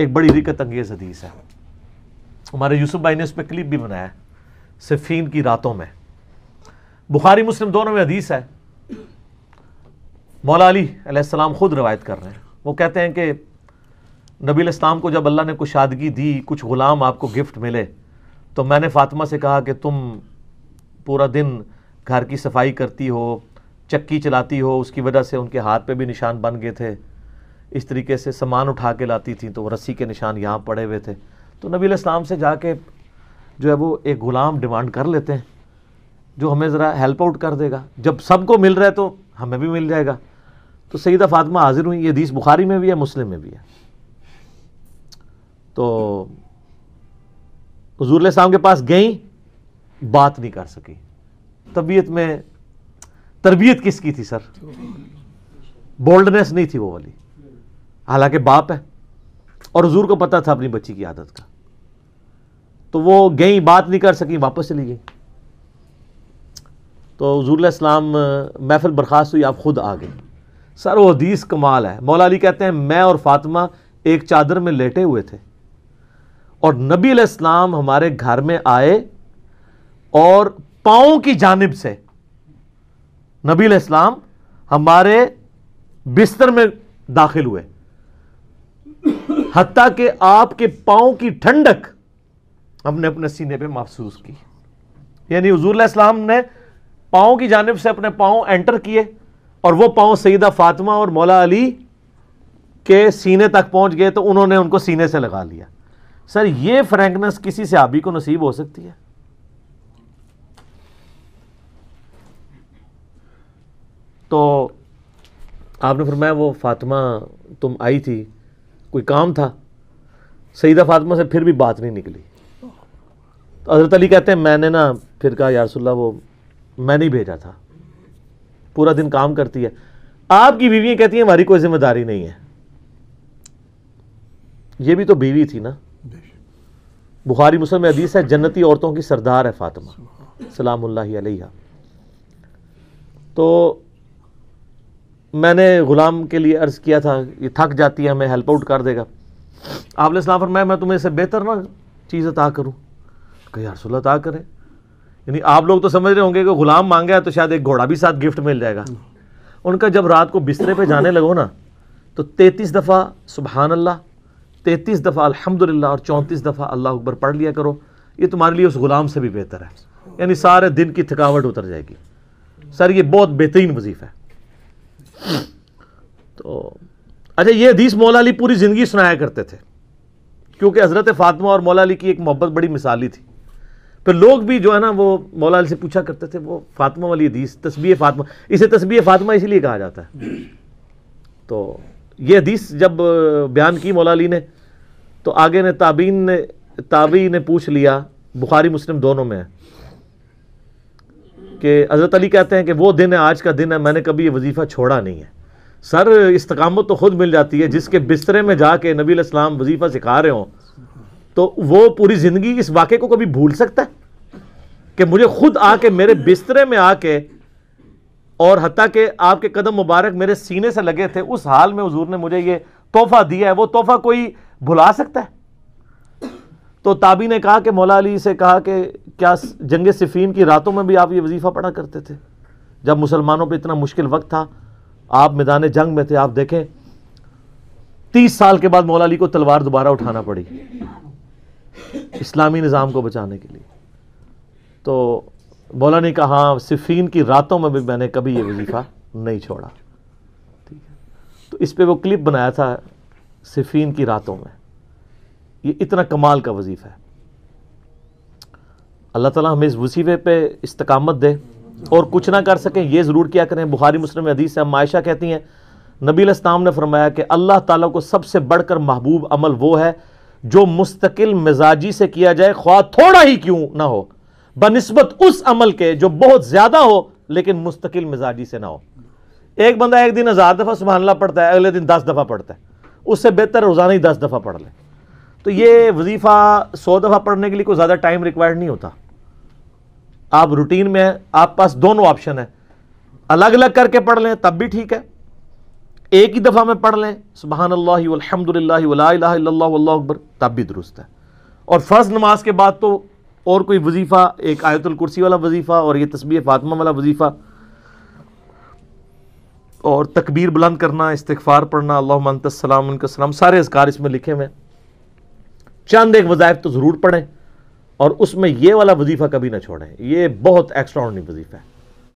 एक बड़ी रिकत अंगेज हदीस है हमारे यूसुफ भाई ने उस पर क्लिप भी बनाया सिफीन की रातों में बुखारी मुस्लिम दोनों में हदीस है मौला अली अलैहिस्सलाम खुद रवायत कर रहे हैं वो कहते हैं कि नबी इस्लाम को जब अल्लाह ने कुछ शादगी दी कुछ ग़ुलाम आपको गिफ्ट मिले तो मैंने फ़ातिमा से कहा कि तुम पूरा दिन घर की सफाई करती हो चक्की चलाती हो उसकी वजह से उनके हाथ पे भी निशान बन गए थे इस तरीके से सामान उठा के लाती थी तो रस्सी के निशान यहाँ पड़े हुए थे तो नबी इस्लाम से जाके जो है वो एक ग़ुलाम डिमांड कर लेते हैं जो हमें ज़रा हेल्प आउट कर देगा जब सबको मिल रहा है तो हमें भी मिल जाएगा तो सईदा फातमा हाजिर हुई ये दीस बुखारी में भी है मुस्लिम में भी है तो हजूर साहब के पास गई बात नहीं कर सकी तबीयत में तरबियत किसकी थी सर बोल्डनेस नहीं थी वो वाली हालांकि बाप है और हजूर को पता था अपनी बच्ची की आदत का तो वो गई बात नहीं कर सकी वापस चली गई तो हजूराम महफिल बर्खास्त हुई आप खुद आ गए सर वो हदीस कमाल है मौला अली कहते हैं मैं और फातिमा एक चादर में लेटे हुए थे और नबी इस्लाम हमारे घर में आए और पाओ की जानब से नबी इस्लाम हमारे बिस्तर में दाखिल हुए हती के आपके पाओ की ठंडक हमने अपने सीने पे महसूस की यानी इस्लाम ने पाओं की जानब से अपने पाओ एंटर किए और वो पाओ सईदा फातिमा और मौला अली के सीने तक पहुंच गए तो उन्होंने उनको सीने से लगा लिया सर ये फ्रेंकनेस किसी से आबी को नसीब हो सकती है तो आपने फिर मैं वो फातिमा तुम आई थी कोई काम था सईदा फातिमा से फिर भी बात नहीं निकली तो हजरत अली कहते हैं मैंने ना फिर कहा यारसोल्ला वो मैं नहीं भेजा था पूरा दिन काम करती है आपकी बीवियाँ कहती हैं हमारी कोई जिम्मेदारी नहीं है ये भी तो बीवी थी ना बुखारी मुसलम अदीस है जन्नती औरतों की सरदार है फातिमा सलाम तो मैंने ग़ुलाम के लिए अर्ज़ किया था ये थक जाती है हमें हेल्प आउट कर देगा आपने सलाम फरमाया मैं तुम्हें इसे बेहतर ना चीज़ अता करूँ कहीं रसोल्ला अता करें यानी आप लोग तो समझ रहे होंगे कि ग़ुलाम मांगा है तो शायद एक घोड़ा भी साथ गिफ्ट मिल जाएगा उनका जब रात को बिस्तरे पर जाने लगो ना तो तैतीस दफ़ा सुबहान अल्लाह तैतीस दफ़ा अलहमदिल्ला और चौंतीस दफ़ा अल्लाह अकबर पढ़ लिया करो ये तुम्हारे लिए उस ग़ुलाम से भी बेहतर है यानी सारे दिन की थकावट उतर जाएगी सर ये बहुत बेहतरीन वजीफ़ा है तो अच्छा ये हदीस मौला अली पूरी ज़िंदगी सुनाया करते थे क्योंकि हज़रत फ़ातिमा और मौला अली की एक मोहब्बत बड़ी मिसाली थी फिर लोग भी जो है ना वो मौला अली से पूछा करते थे वो फ़ातिमा वाली हदीस तस्बी फ़ातिमा इसे तस्बी फ़ातिमा इसीलिए कहा जाता है तो ये हदीस जब बयान की मौला अली ने तो आगे ने ताबीन ने ताबी ने पूछ लिया बुखारी मुस्लिम दोनों में है कि हज़रत अली कहते हैं कि वो दिन है आज का दिन है मैंने कभी ये वजीफ़ा छोड़ा नहीं है सर इस्तकामत तो ख़ुद मिल जाती है जिसके बिस्तरे में जाके नबी इस्लाम वजीफ़ा सिखा रहे हों तो वो पूरी ज़िंदगी इस वाक़े को कभी भूल सकता है कि मुझे खुद आके मेरे बिस्तरे में आके और हती के आपके कदम मुबारक मेरे सीने से लगे थे उस हाल में हजूर ने मुझे ये तोहफ़ा दिया है वो तोहफ़ा कोई भुला सकता है तो ताबी ने कहा कि मौला अली से कहा कि क्या जंग सिफीन की रातों में भी आप ये वजीफ़ा पढ़ा करते थे जब मुसलमानों पर इतना मुश्किल वक्त था आप मैदान जंग में थे आप देखें तीस साल के बाद मौला अली को तलवार दोबारा उठाना पड़ी इस्लामी निज़ाम को बचाने के लिए तो मौला ने कहा हाँ सिफीन की रातों में भी मैंने कभी ये वजीफ़ा नहीं छोड़ा ठीक है तो इस पर वो क्लिप बनाया था सिफीन की रातों में ये इतना कमाल का वजीफ़ा है अल्लाह ताला हमें इस वसीफ़े पे इस्तकामत दे और कुछ ना कर सकें ये ज़रूर किया करें बुखारी मुस्लिम हदीस से हम आयशा कहती हैं नबी अस्ताम ने फरमाया कि अल्लाह ताला को सबसे बढ़कर महबूब अमल वो है जो मुस्तकिल मिजाजी से किया जाए ख्वा थोड़ा ही क्यों ना हो बनस्बत उस अमल के जो बहुत ज़्यादा हो लेकिन मुस्तकिल मिजाजी से ना हो एक बंदा एक दिन हज़ार दफ़ा सुबहानला पढ़ता है अगले दिन दस दफ़ा पढ़ता है उससे बेहतर रोज़ाना ही दस दफ़ा पढ़ लें तो ये वजीफ़ा सौ दफ़ा पढ़ने के लिए कोई ज़्यादा टाइम रिक्वायर्ड नहीं होता आप रूटीन में हैं आप पास दोनों ऑप्शन है अलग अलग करके पढ़ लें तब भी ठीक है एक ही दफ़ा में पढ़ लें सुबहान अकबर तब भी दुरुस्त है और फ़र्ज नमाज के बाद तो और कोई वजीफ़ा एक आयतुल कुर्सी वाला वजीफ़ा और ये तस्बी फातमा वाला वजीफ़ा और तकबीर बुलंद करना इस्तफ़ार पढ़ना अल्लाह सलाम उनका सलाम सारे अजकार इसमें लिखे हुए हैं चंद एक वज़ायफ तो ज़रूर पढ़ें और उसमें ये वाला वजीफ़ा कभी ना छोड़ें ये बहुत एक्स्ट्रा वजीफ़ा है